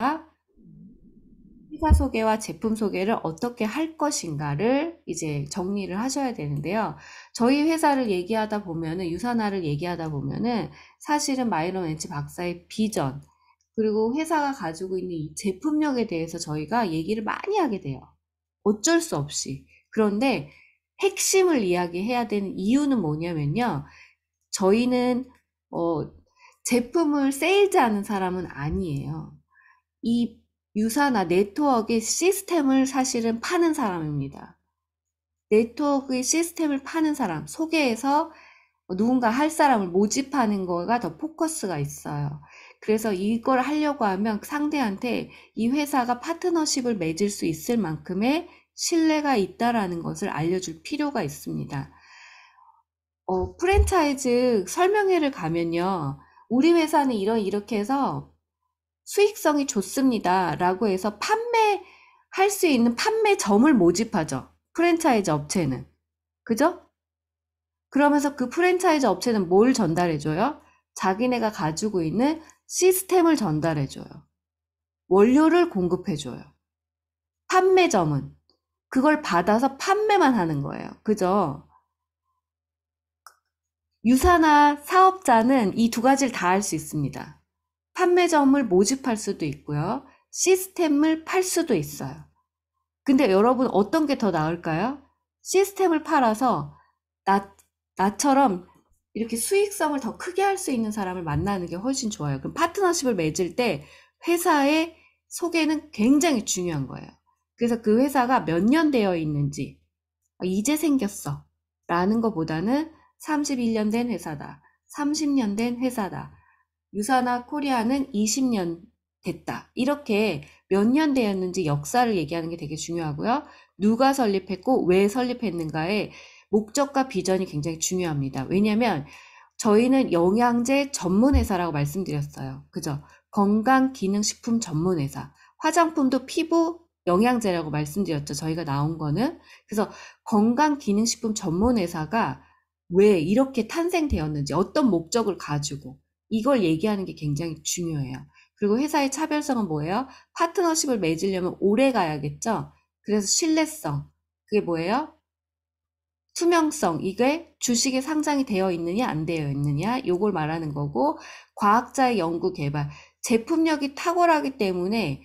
그러니 아, 회사 소개와 제품 소개를 어떻게 할 것인가를 이제 정리를 하셔야 되는데요. 저희 회사를 얘기하다 보면은 유산화를 얘기하다 보면은 사실은 마이론 앤치 박사의 비전 그리고 회사가 가지고 있는 이 제품력에 대해서 저희가 얘기를 많이 하게 돼요. 어쩔 수 없이. 그런데 핵심을 이야기해야 되는 이유는 뭐냐면요. 저희는 어 제품을 세일즈하는 사람은 아니에요. 이 유사나 네트워크의 시스템을 사실은 파는 사람입니다. 네트워크의 시스템을 파는 사람, 소개해서 누군가 할 사람을 모집하는 거가 더 포커스가 있어요. 그래서 이걸 하려고 하면 상대한테 이 회사가 파트너십을 맺을 수 있을 만큼의 신뢰가 있다라는 것을 알려줄 필요가 있습니다. 어, 프랜차이즈 설명회를 가면요. 우리 회사는 이런, 이렇게 해서 수익성이 좋습니다. 라고 해서 판매할 수 있는 판매점을 모집하죠. 프랜차이즈 업체는. 그죠? 그러면서 그 프랜차이즈 업체는 뭘 전달해줘요? 자기네가 가지고 있는 시스템을 전달해줘요. 원료를 공급해줘요. 판매점은 그걸 받아서 판매만 하는 거예요. 그죠? 유사나 사업자는 이 두 가지를 다 할 수 있습니다. 판매점을 모집할 수도 있고요. 시스템을 팔 수도 있어요. 근데 여러분 어떤 게 더 나을까요? 시스템을 팔아서 나, 나처럼 이렇게 수익성을 더 크게 할 수 있는 사람을 만나는 게 훨씬 좋아요. 그럼 파트너십을 맺을 때 회사의 소개는 굉장히 중요한 거예요. 그래서 그 회사가 몇 년 되어 있는지, 아, 이제 생겼어. 라는 것보다는 31년 된 회사다. 30년 된 회사다. 유사나 코리아는 20년 됐다. 이렇게 몇 년 되었는지 역사를 얘기하는 게 되게 중요하고요. 누가 설립했고 왜 설립했는가의 목적과 비전이 굉장히 중요합니다. 왜냐하면 저희는 영양제 전문회사라고 말씀드렸어요. 그죠? 건강기능식품 전문회사. 화장품도 피부 영양제라고 말씀드렸죠. 저희가 나온 거는. 그래서 건강기능식품 전문회사가 왜 이렇게 탄생되었는지, 어떤 목적을 가지고, 이걸 얘기하는 게 굉장히 중요해요. 그리고 회사의 차별성은 뭐예요? 파트너십을 맺으려면 오래 가야겠죠? 그래서 신뢰성. 그게 뭐예요? 투명성. 이게 주식에 상장이 되어 있느냐, 안 되어 있느냐, 요걸 말하는 거고, 과학자의 연구 개발. 제품력이 탁월하기 때문에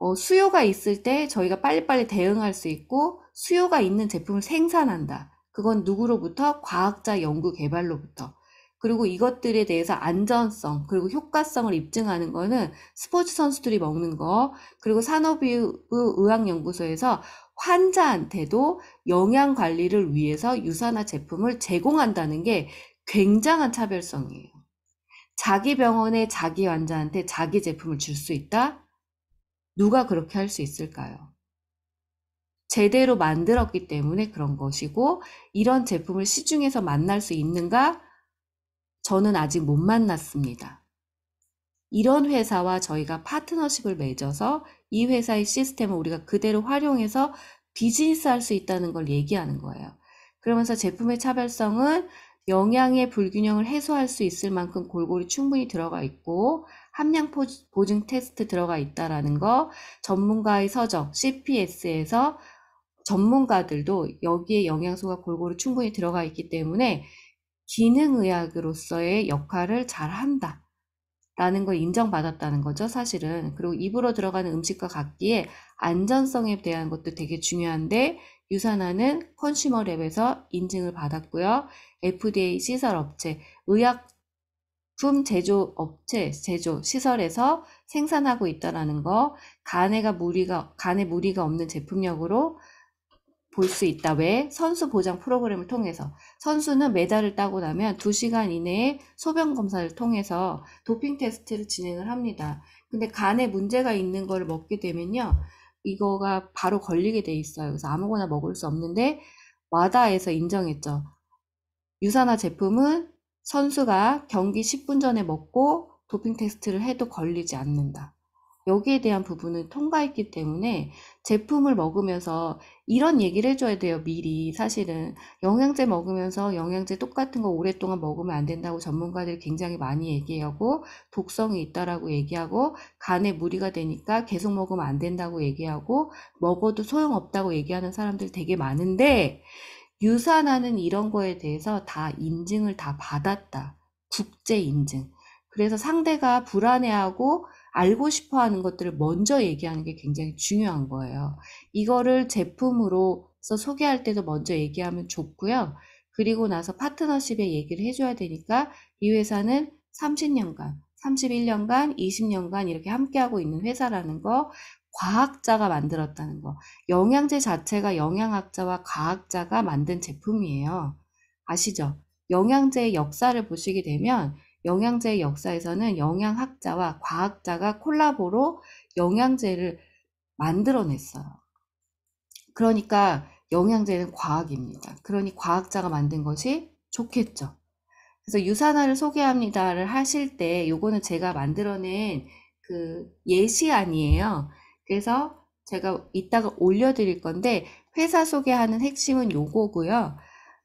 어, 수요가 있을 때 저희가 빨리빨리 대응할 수 있고 수요가 있는 제품을 생산한다. 그건 누구로부터? 과학자 연구 개발로부터. 그리고 이것들에 대해서 안전성 그리고 효과성을 입증하는 거는 스포츠 선수들이 먹는 거 그리고 산업의학연구소에서 환자한테도 영양 관리를 위해서 유산화 제품을 제공한다는 게 굉장한 차별성이에요. 자기 병원에 자기 환자한테 자기 제품을 줄 수 있다? 누가 그렇게 할 수 있을까요? 제대로 만들었기 때문에 그런 것이고, 이런 제품을 시중에서 만날 수 있는가? 저는 아직 못 만났습니다. 이런 회사와 저희가 파트너십을 맺어서 이 회사의 시스템을 우리가 그대로 활용해서 비즈니스 할 수 있다는 걸 얘기하는 거예요. 그러면서 제품의 차별성은 영양의 불균형을 해소할 수 있을 만큼 골고루 충분히 들어가 있고 함량 보증 테스트 들어가 있다라는 거 전문가의 서적 CPS에서 전문가들도 여기에 영양소가 골고루 충분히 들어가 있기 때문에 기능의학으로서의 역할을 잘 한다. 라는 걸 인정받았다는 거죠, 사실은. 그리고 입으로 들어가는 음식과 같기에 안전성에 대한 것도 되게 중요한데, 유산화는 컨슈머 랩에서 인증을 받았고요. FDA 시설 업체, 의약품 제조 업체, 제조 시설에서 생산하고 있다라는 거, 간에가 무리가, 간에 무리가 없는 제품력으로 볼수 있다. 왜? 선수 보장 프로그램을 통해서. 선수는 메달을 따고 나면 2시간 이내에 소변 검사를 통해서 도핑 테스트를 진행을 합니다. 근데 간에 문제가 있는 걸 먹게 되면요. 이거가 바로 걸리게 돼 있어요. 그래서 아무거나 먹을 수 없는데 와다에서 인정했죠. 유산화 제품은 선수가 경기 10분 전에 먹고 도핑 테스트를 해도 걸리지 않는다. 여기에 대한 부분을 통과했기 때문에 제품을 먹으면서 이런 얘기를 해줘야 돼요. 미리 사실은 영양제 먹으면서 영양제 똑같은 거 오랫동안 먹으면 안 된다고 전문가들이 굉장히 많이 얘기하고 독성이 있다라고 얘기하고 간에 무리가 되니까 계속 먹으면 안 된다고 얘기하고 먹어도 소용없다고 얘기하는 사람들 되게 많은데 유산하는 이런 거에 대해서 다 인증을 다 받았다. 국제 인증. 그래서 상대가 불안해하고 알고 싶어 하는 것들을 먼저 얘기하는 게 굉장히 중요한 거예요. 이거를 제품으로서 소개할 때도 먼저 얘기하면 좋고요. 그리고 나서 파트너십에 얘기를 해줘야 되니까 이 회사는 30년간, 31년간, 20년간 이렇게 함께하고 있는 회사라는 거, 과학자가 만들었다는 거. 영양제 자체가 영양학자와 과학자가 만든 제품이에요. 아시죠? 영양제의 역사를 보시게 되면 영양제의 역사에서는 영양학자와 과학자가 콜라보로 영양제를 만들어냈어요. 그러니까 영양제는 과학입니다. 그러니 과학자가 만든 것이 좋겠죠. 그래서 유산화를 소개합니다를 하실 때 요거는 제가 만들어낸 그 예시안이에요. 그래서 제가 이따가 올려드릴 건데 회사 소개하는 핵심은 요거고요.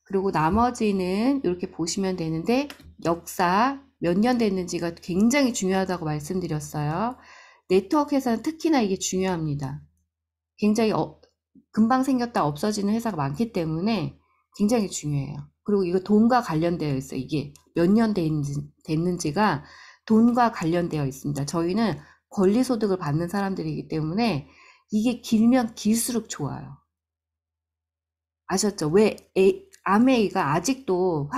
그리고 나머지는 이렇게 보시면 되는데 역사 몇 년 됐는지가 굉장히 중요하다고 말씀드렸어요. 네트워크 회사는 특히나 이게 중요합니다. 굉장히 어, 금방 생겼다 없어지는 회사가 많기 때문에 굉장히 중요해요. 그리고 이거 돈과 관련되어 있어요. 이게 몇 년 됐는지, 가 돈과 관련되어 있습니다. 저희는 권리소득을 받는 사람들이기 때문에 이게 길면 길수록 좋아요. 아셨죠? 왜 아메이가 아직도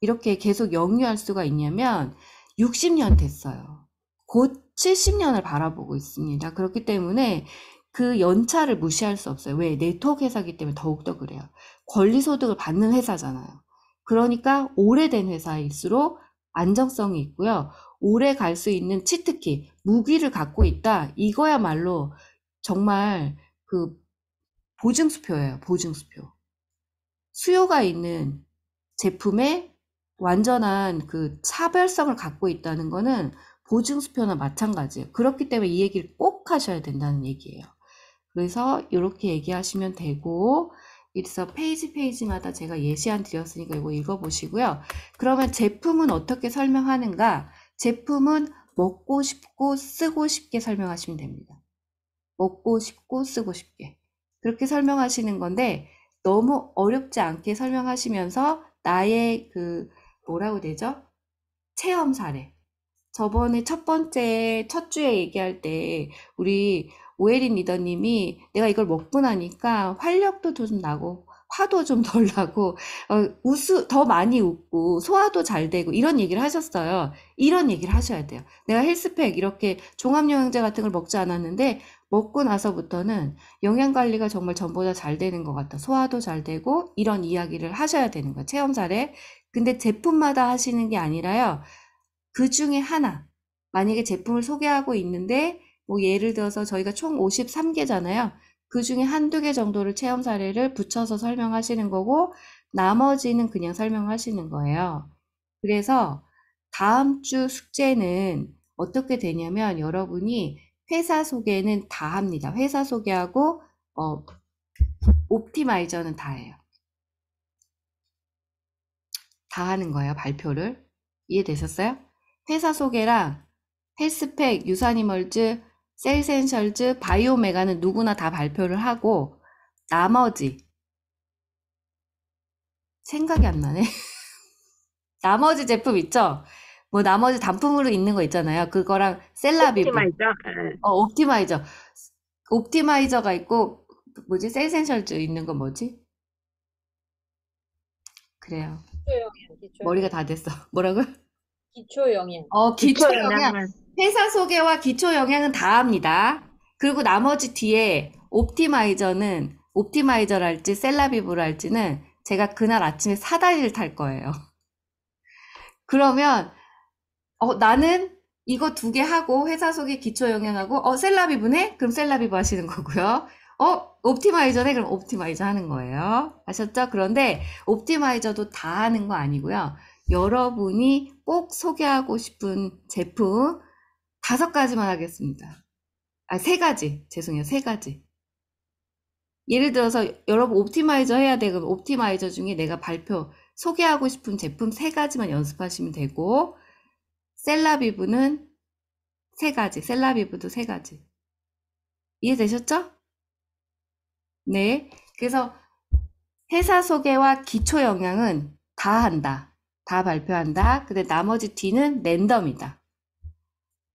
이렇게 계속 영유할 수가 있냐면 60년 됐어요. 곧 70년을 바라보고 있습니다. 그렇기 때문에 그 연차를 무시할 수 없어요. 왜? 네트워크 회사기 때문에 더욱더 그래요. 권리소득을 받는 회사잖아요. 그러니까 오래된 회사일수록 안정성이 있고요. 오래 갈 수 있는 치트키, 무기를 갖고 있다. 이거야말로 정말 그 보증수표예요. 보증수표. 수요가 있는 제품의 완전한 그 차별성을 갖고 있다는 거는 보증수표나 마찬가지예요. 그렇기 때문에 이 얘기를 꼭 하셔야 된다는 얘기예요. 그래서 이렇게 얘기하시면 되고 그래서 페이지 페이지마다 제가 예시안 드렸으니까 이거 읽어보시고요. 그러면 제품은 어떻게 설명하는가? 제품은 먹고 싶고 쓰고 싶게 설명하시면 됩니다. 먹고 싶고 쓰고 싶게. 그렇게 설명하시는 건데 너무 어렵지 않게 설명하시면서 나의 그 뭐라고 되죠? 체험 사례. 저번에 첫 번째 첫 주에 얘기할 때 우리 오혜린 리더님이 내가 이걸 먹고 나니까 활력도 좀 나고 화도 좀 덜 나고 어, 웃으 더 많이 웃고 소화도 잘 되고 이런 얘기를 하셨어요. 이런 얘기를 하셔야 돼요. 내가 헬스팩 이렇게 종합 영양제 같은 걸 먹지 않았는데 먹고 나서부터는 영양 관리가 정말 전보다 잘 되는 것 같다. 소화도 잘 되고 이런 이야기를 하셔야 되는 거예요. 체험 사례. 근데 제품마다 하시는 게 아니라요. 그 중에 하나 만약에 제품을 소개하고 있는데 뭐 예를 들어서 저희가 총 53개잖아요. 그 중에 한두 개 정도를 체험 사례를 붙여서 설명하시는 거고 나머지는 그냥 설명하시는 거예요. 그래서 다음 주 숙제는 어떻게 되냐면 여러분이 회사 소개는 다 합니다. 회사 소개하고 어, 옵티마이저는 다 해요. 다 하는 거예요, 발표를. 이해되셨어요? 회사 소개랑 헬스팩, 유산이멀즈, 셀센셜즈 바이오메가는 누구나 다 발표를 하고 나머지 생각이 안 나네. 나머지 제품 있죠? 뭐 나머지 단품으로 있는 거 있잖아요. 그거랑 셀라비브. 옵티마이저. 예. 어, 옵티마이저. 옵티마이저가 있고 뭐지? 셀센셜즈 있는 거 뭐지? 그래요. 기초 영양, 기초 영양. 머리가 다 됐어. 뭐라고요? 기초 영양. 어, 기초 영양. 회사 소개와 기초 영향은 다 합니다. 그리고 나머지 뒤에 옵티마이저는 옵티마이저랄지 셀라비브랄지는 제가 그날 아침에 사다리를 탈 거예요. 그러면 어, 나는 이거 두 개 하고 회사 소개 기초 영향하고 어 셀라비브네? 그럼 셀라비브 하시는 거고요. 어 옵티마이저네? 그럼 옵티마이저 하는 거예요. 아셨죠? 그런데 옵티마이저도 다 하는 거 아니고요. 여러분이 꼭 소개하고 싶은 제품 다섯 가지만 하겠습니다. 아, 세 가지. 죄송해요. 세 가지. 예를 들어서 여러분 옵티마이저 해야 되고, 옵티마이저 중에 내가 발표, 소개하고 싶은 제품 세 가지만 연습하시면 되고, 셀라비브는 세 가지, 셀라비브도 세 가지. 이해되셨죠? 네. 그래서 회사 소개와 기초 영향은다 한다. 다 발표한다. 근데 나머지 뒤는 랜덤이다.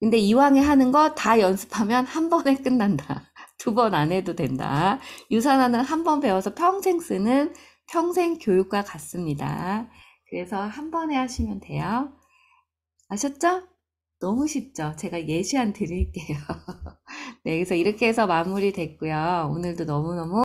근데 이왕에 하는 거 다 연습하면 한 번에 끝난다. 두 번 안 해도 된다. 유산화는 한 번 배워서 평생 쓰는 평생 교육과 같습니다. 그래서 한 번에 하시면 돼요. 아셨죠? 너무 쉽죠? 제가 예시안 드릴게요. 네, 그래서 이렇게 해서 마무리 됐고요. 오늘도 너무너무